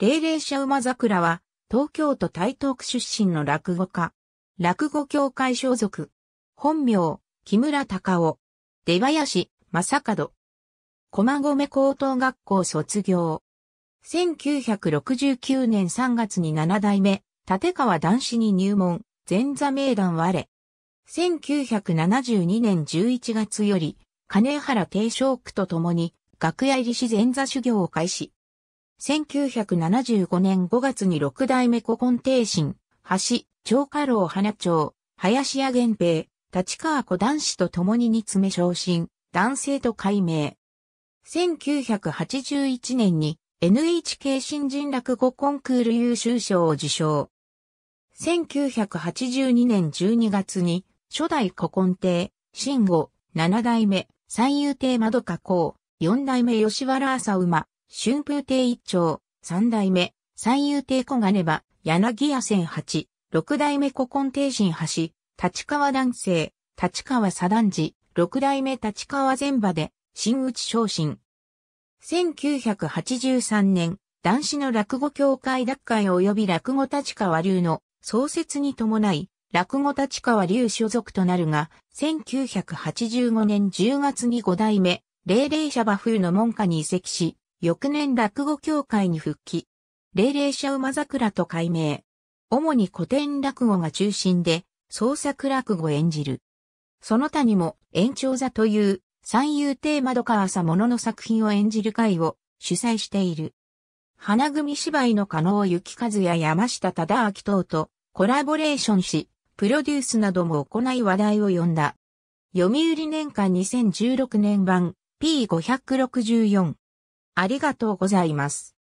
霊霊者馬桜は、東京都台東区出身の落語家。落語協会所属。本名、木村隆夫。出林、正門。駒込高等学校卒業。1969年3月に七代目、立川男子に入門、前座名団割れ。1972年11月より、金原定商区と共に、楽屋入りし前座修行を開始。1975年5月に六代目古今帝神、橋、長家老花町、林家源平、立川古男子と共に煮詰め昇進、男性と改名。1981年に NHK 新人落語コンクール優秀賞を受賞。1982年12月に初代古今帝、新語、七代目、三遊亭窓加工、四代目吉原朝馬、春風亭一丁、三代目、三遊亭小金場、柳屋千八、六代目古今亭新橋、立川男性、立川左段寺、六代目立川前場で、新内昇進。1983年、男子の落語協会脱会及び落語立川流の創設に伴い、落語立川流所属となるが、1985年10月に五代目、霊霊者馬風の門下に移籍し、翌年落語協会に復帰。霊霊者馬桜と改名。主に古典落語が中心で、創作落語演じる。その他にも、延長座という、三遊亭窓川さものの作品を演じる会を主催している。花組芝居の加納幸和や山下忠明等とコラボレーションし、プロデュースなども行い話題を呼んだ。読売年間2016年版 P564 ありがとうございます。